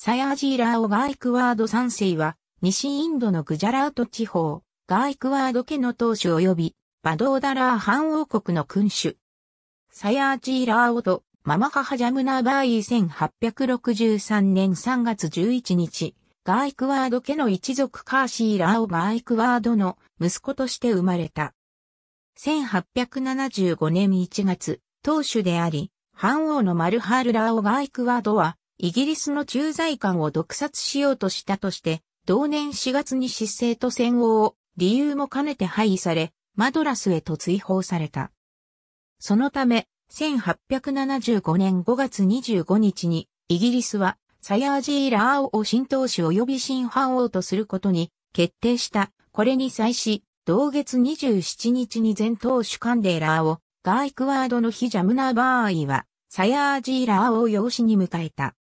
サヤージーラーオガイクワード三世は、西インドのグジャラート地方、ガイクワード家の当主及び、バドーダラー藩王国の君主。サヤージーラーオと、ママ母ジャムナーバーイ1863年3月11日、ガイクワード家の一族カーシーラーオガイクワードの息子として生まれた。1875年1月、当主であり、藩王のマルハールラーオガイクワードは、イギリスの駐在官を毒殺しようとしたとして、同年4月に失政と戦王を理由も兼ねて廃位され、マドラスへと追放された。そのため、1875年5月25日に、イギリスは、サヤージー・ラーオを新党首及び新藩王とすることに決定した。これに際し、同月27日に前党首カンデーラーを、ガーイクワードのヒジャムナーバーイは、サヤージー・ラーオを養子に迎えた。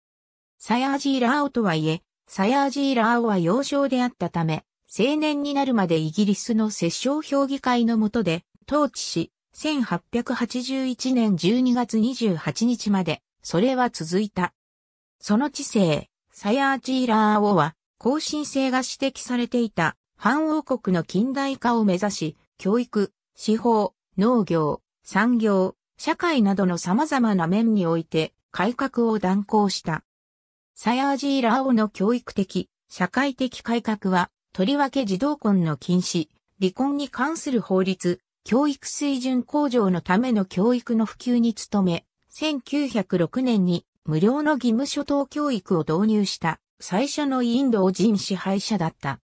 サヤージーラーオとはいえ、サヤージーラーオは幼少であったため、青年になるまでイギリスの摂政評議会の下で統治し、1881年12月28日まで、それは続いた。その知性、サヤージーラーオは、更新性が指摘されていた、反王国の近代化を目指し、教育、司法、農業、産業、社会などの様々な面において、改革を断行した。サヤージー・ラオの教育的、社会的改革は、とりわけ児童婚の禁止、離婚に関する法律、教育水準向上のための教育の普及に努め、1906年に無料の義務諸島教育を導入した最初のインド人支配者だった。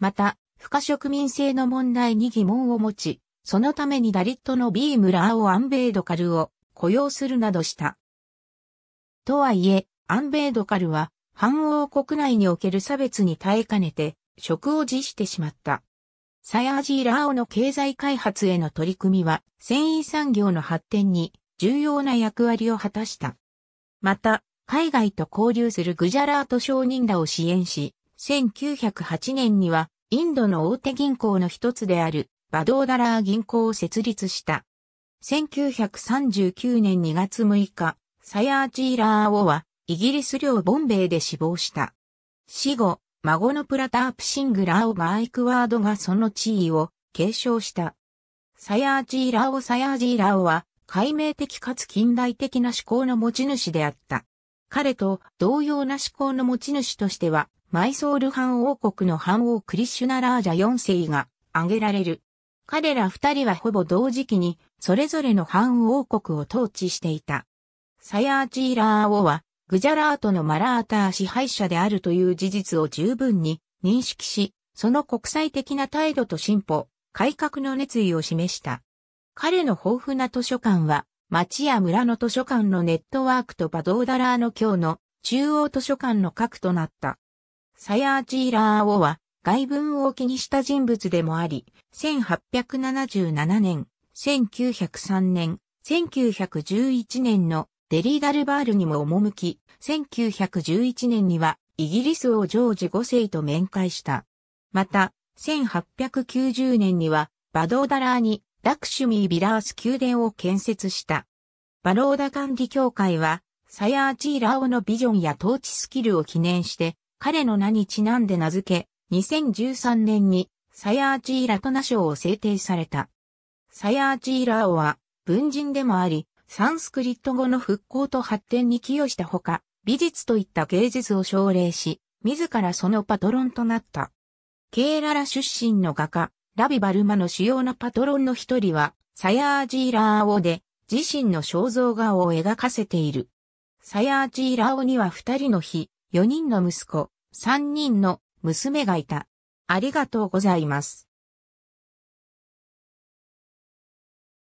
また、不可植民制の問題に疑問を持ち、そのためにダリットのビームラーをアンベイドカルを雇用するなどした。とはいえ、アンベードカルは、反王国内における差別に耐えかねて、職を辞してしまった。サヤージーラーオの経済開発への取り組みは、繊維産業の発展に重要な役割を果たした。また、海外と交流するグジャラート商人らを支援し、1908年には、インドの大手銀行の一つである、バドーダラー銀行を設立した。1939年2月6日、サヤージーラーオは、イギリス領ボンベイで死亡した。死後、孫のプラタープシングラオ・マイクワードがその地位を継承した。サヤージーラオ・サヤージーラオは、解明的かつ近代的な思考の持ち主であった。彼と同様な思考の持ち主としては、マイソール藩王国の藩王クリシュナラージャ4世が挙げられる。彼ら二人はほぼ同時期に、それぞれの藩王国を統治していた。サヤージーラーオは、グジャラートのマラーター支配者であるという事実を十分に認識し、その国際的な態度と進歩、改革の熱意を示した。彼の豊富な図書館は、町や村の図書館のネットワークとバドーダラーの教の中央図書館の核となった。サヤージーラー王は外文を気にした人物でもあり、1877年、1903年、1911年のデリーダルバールにも赴き、1911年にはイギリス王ジョージ5世と面会した。また、1890年にはバドーダラーにラクシュミー・ビラース宮殿を建設した。バローダ管理協会は、サヤーチー・ラオのビジョンや統治スキルを記念して、彼の名にちなんで名付け、2013年にサヤーチー・ラトナ賞を制定された。サヤーチー・ラオは文人でもあり、サンスクリット語の復興と発展に寄与したほか、美術といった芸術を奨励し、自らそのパトロンとなった。ケーララ出身の画家、ラビバルマの主要なパトロンの一人は、サヤージーラーオで、自身の肖像画を描かせている。サヤージーラオには二人の日、四人の息子、三人の娘がいた。ありがとうございます。